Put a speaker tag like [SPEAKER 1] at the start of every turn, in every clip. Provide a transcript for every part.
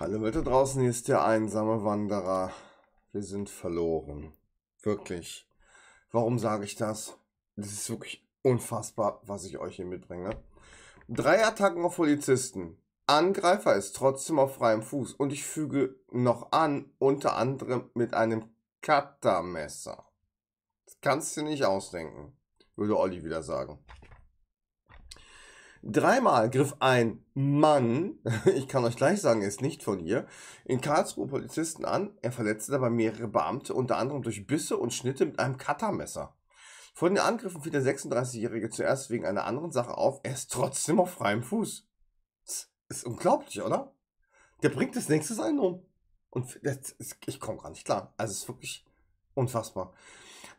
[SPEAKER 1] Hallo Leute draußen, hier ist der einsame Wanderer. Wir sind verloren. Wirklich. Warum sage ich das? Das ist wirklich unfassbar, was ich euch hier mitbringe. Drei Attacken auf Polizisten. Angreifer ist trotzdem auf freiem Fuß und ich füge noch an, unter anderem mit einem Cuttermesser. Das kannst du nicht ausdenken, würde Olli wieder sagen. Dreimal griff ein Mann, ich kann euch gleich sagen, er ist nicht von hier, in Karlsruhe Polizisten an. Er verletzte dabei mehrere Beamte, unter anderem durch Bisse und Schnitte mit einem Cuttermesser. Von den Angriffen fiel der 36-Jährige zuerst wegen einer anderen Sache auf. Er ist trotzdem auf freiem Fuß. Das ist unglaublich, oder? Der bringt das nächste sein um. Und ist, ich komme gar nicht klar. Also es ist wirklich unfassbar.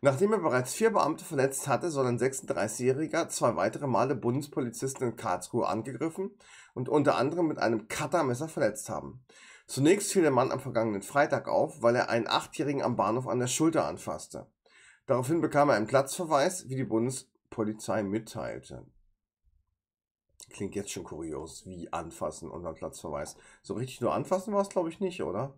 [SPEAKER 1] Nachdem er bereits vier Beamte verletzt hatte, soll ein 36-Jähriger zwei weitere Male Bundespolizisten in Karlsruhe angegriffen und unter anderem mit einem Cuttermesser verletzt haben. Zunächst fiel der Mann am vergangenen Freitag auf, weil er einen Achtjährigen am Bahnhof an der Schulter anfasste. Daraufhin bekam er einen Platzverweis, wie die Bundespolizei mitteilte. Klingt jetzt schon kurios, wie anfassen und dann Platzverweis. So richtig nur anfassen war es, glaube ich, nicht, oder?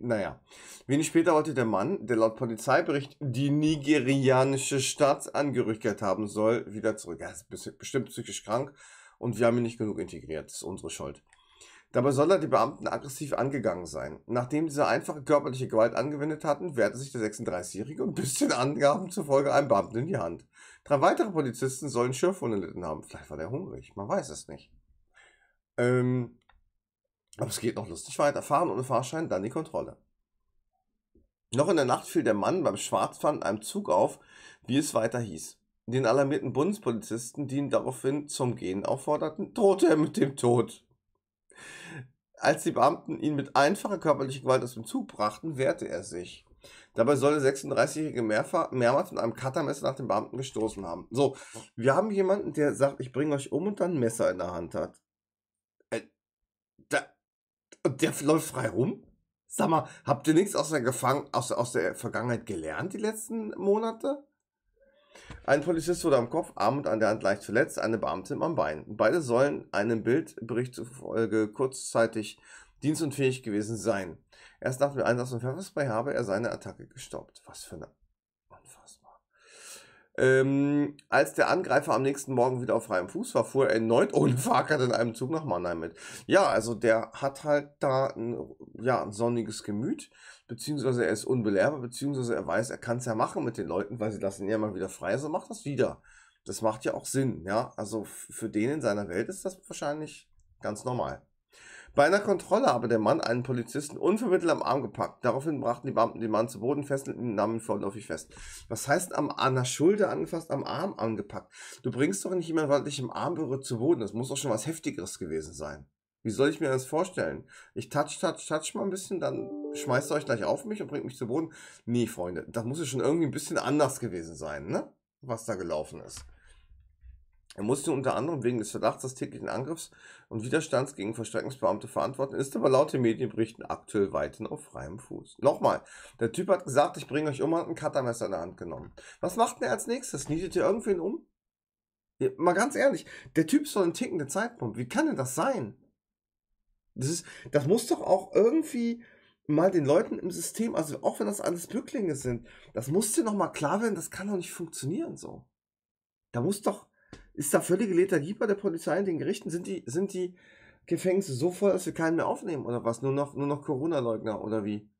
[SPEAKER 1] Naja, wenig später wollte der Mann, der laut Polizeibericht die nigerianische Staatsangehörigkeit haben soll, wieder zurück. Er ist bestimmt psychisch krank und wir haben ihn nicht genug integriert. Das ist unsere Schuld. Dabei soll er die Beamten aggressiv angegangen sein. Nachdem diese einfache körperliche Gewalt angewendet hatten, wehrte sich der 36-Jährige und biss den Angaben zufolge einem Beamten in die Hand. Drei weitere Polizisten sollen Schürfwunden erlitten haben. Vielleicht war der hungrig, man weiß es nicht. Ähm, aber es geht noch lustig weiter. Fahren ohne Fahrschein, dann die Kontrolle. Noch in der Nacht fiel der Mann beim Schwarzfahren einem Zug auf, wie es weiter hieß. Den alarmierten Bundespolizisten, die ihn daraufhin zum Gehen aufforderten, drohte er mit dem Tod. Als die Beamten ihn mit einfacher körperlicher Gewalt aus dem Zug brachten, wehrte er sich. Dabei soll der 36-Jährige mehrmals mit einem Cuttermesser nach dem Beamten gestoßen haben. So, wir haben jemanden, der sagt, ich bringe euch um und dann ein Messer in der Hand hat. Und der läuft frei rum? Sag mal, habt ihr nichts aus der, Gefang aus, aus der Vergangenheit gelernt die letzten Monate? Ein Polizist wurde am Kopf, Arm und an der Hand leicht verletzt, eine Beamtin am Bein. Beide sollen einem Bildbericht zufolge kurzzeitig dienstunfähig gewesen sein. Erst nach dem Einsatz von Pfefferspray habe er seine Attacke gestoppt. Was für eine Unfassbar. Ähm, als der Angreifer am nächsten Morgen wieder auf freiem Fuß war, fuhr er erneut ohne Fahrkarte in einem Zug nach Mannheim mit. Ja, also der hat halt da ein, ja, ein sonniges Gemüt, beziehungsweise er ist unbelehrbar, beziehungsweise er weiß, er kann es ja machen mit den Leuten, weil sie lassen ihn ja mal wieder frei, so macht das wieder. Das macht ja auch Sinn, ja. Also für den in seiner Welt ist das wahrscheinlich ganz normal. Bei einer Kontrolle habe der Mann einen Polizisten unvermittelt am Arm gepackt. Daraufhin brachten die Beamten den Mann zu Boden, fesselten ihn, nahmen ihn vorläufig fest. Was heißt am, an der Schulter angefasst, am Arm angepackt? Du bringst doch nicht jemanden, weil dich im Arm berührt, zu Boden. Das muss doch schon was Heftigeres gewesen sein. Wie soll ich mir das vorstellen? Ich touch, touch, touch mal ein bisschen, dann schmeißt ihr euch gleich auf mich und bringt mich zu Boden. Nee, Freunde, das muss ja schon irgendwie ein bisschen anders gewesen sein, ne? Was da gelaufen ist. Er musste unter anderem wegen des Verdachts des täglichen Angriffs und Widerstands gegen Verstreckungsbeamte verantworten, ist aber laut den Medienberichten aktuell weiterhin auf freiem Fuß. Nochmal, der Typ hat gesagt, ich bringe euch um, hat ein Cuttermesser in der Hand genommen. Was macht denn er als nächstes? Niedet ihr irgendwen um? Ja, mal ganz ehrlich, der Typ ist doch ein tickender Zeitpunkt. Wie kann denn das sein? Das, ist, das muss doch auch irgendwie mal den Leuten im System, also auch wenn das alles Glücklinge sind, das muss dir nochmal klar werden, das kann doch nicht funktionieren so. Da muss doch ist da völlige Lethargie bei der Polizei in den Gerichten? Sind die, sind die Gefängnisse so voll, dass wir keinen mehr aufnehmen oder was? Nur noch, nur noch Corona-Leugner oder wie?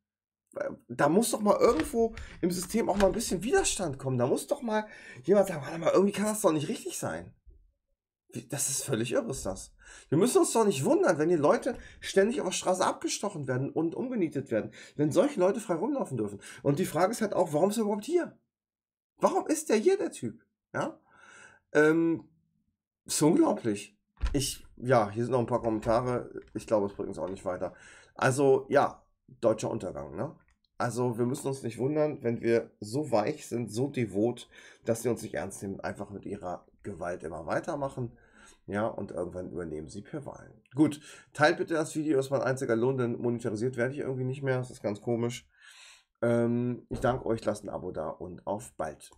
[SPEAKER 1] Da muss doch mal irgendwo im System auch mal ein bisschen Widerstand kommen. Da muss doch mal jemand sagen, warte mal, irgendwie kann das doch nicht richtig sein. Das ist völlig irre, ist das. Wir müssen uns doch nicht wundern, wenn die Leute ständig auf der Straße abgestochen werden und umgenietet werden. Wenn solche Leute frei rumlaufen dürfen. Und die Frage ist halt auch, warum ist er überhaupt hier? Warum ist der hier, der Typ? Ja? Ähm, ist unglaublich. Ich, ja, hier sind noch ein paar Kommentare. Ich glaube, es bringt uns auch nicht weiter. Also, ja, deutscher Untergang, ne? Also, wir müssen uns nicht wundern, wenn wir so weich sind, so devot, dass sie uns nicht ernst nehmen, einfach mit ihrer Gewalt immer weitermachen. Ja, und irgendwann übernehmen sie per Wahl. Gut, teilt bitte das Video, ist mein einziger Lohn, denn monetarisiert werde ich irgendwie nicht mehr. Das ist ganz komisch. Ähm, ich danke euch, lasst ein Abo da und auf bald.